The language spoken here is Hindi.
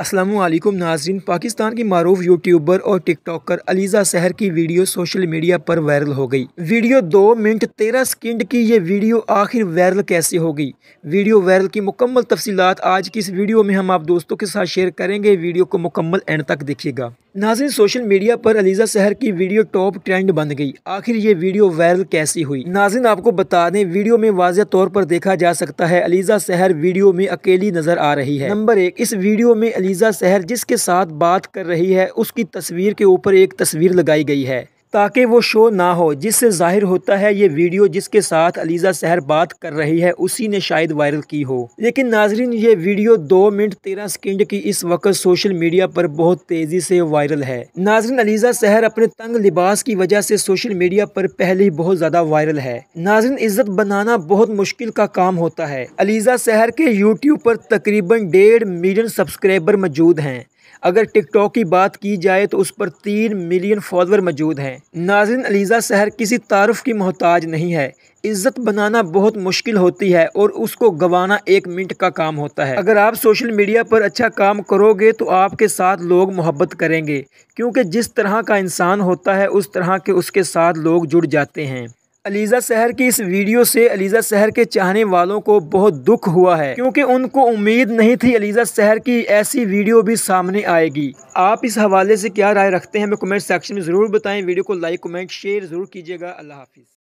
असलम नाजरीन पाकिस्तान की मरूफ यूट्यूबर और टिकटॉकर अलीज़ा सहर की वीडियो सोशल मीडिया पर वायरल हो गई वीडियो दो मिनट तेरह सेकेंड की ये वीडियो आखिर वायरल कैसे हो गई वीडियो वायरल की मुकम्मल तफसीत आज की इस वीडियो में हम आप दोस्तों के साथ शेयर करेंगे वीडियो को मुकम्मल एंड तक देखिएगा नाजिन सोशल मीडिया पर अलीजा शहर की वीडियो टॉप ट्रेंड बन गई आखिर ये वीडियो वायरल कैसी हुई नाजिन आपको बता दें वीडियो में वाजह तौर पर देखा जा सकता है अलीजा शहर वीडियो में अकेली नजर आ रही है नंबर एक इस वीडियो में अलीजा शहर जिसके साथ बात कर रही है उसकी तस्वीर के ऊपर एक तस्वीर लगाई गई है ताकि वो शो ना हो जिससे जाहिर होता है ये वीडियो जिसके साथ अलीज़ा सहर बात कर रही है उसी ने शायद वायरल की हो लेकिन नाजरीन ये वीडियो दो मिनट तेरह सेकेंड की इस वक्त सोशल मीडिया पर बहुत तेज़ी से वायरल है नाजरीन अलीज़ा सहर अपने तंग लिबास की वजह से सोशल मीडिया पर पहले ही बहुत ज़्यादा वायरल है नाजरीन इज्जत बनाना बहुत मुश्किल का काम होता है अलीज़ा सहर के यूट्यूब पर तकरीबन डेढ़ मिलियन सब्सक्राइबर मौजूद हैं अगर टिकटॉक की बात की जाए तो उस पर तीन मिलियन फॉलोअर मौजूद हैं नाजिन अलीज़ा शहर किसी तारफ़ की मोहताज नहीं है इज्जत बनाना बहुत मुश्किल होती है और उसको गंवाना एक मिनट का काम होता है अगर आप सोशल मीडिया पर अच्छा काम करोगे तो आपके साथ लोग मोहब्बत करेंगे क्योंकि जिस तरह का इंसान होता है उस तरह के उसके साथ लोग जुड़ जाते हैं अलीज़ा शहर की इस वीडियो से अलीज़ा शहर के चाहने वालों को बहुत दुख हुआ है क्योंकि उनको उम्मीद नहीं थी अलीज़ा शहर की ऐसी वीडियो भी सामने आएगी आप इस हवाले से क्या राय रखते हैं हमें कमेंट सेक्शन में ज़रूर बताएं वीडियो को लाइक कमेंट शेयर ज़रूर कीजिएगा अल्लाह हाफिज़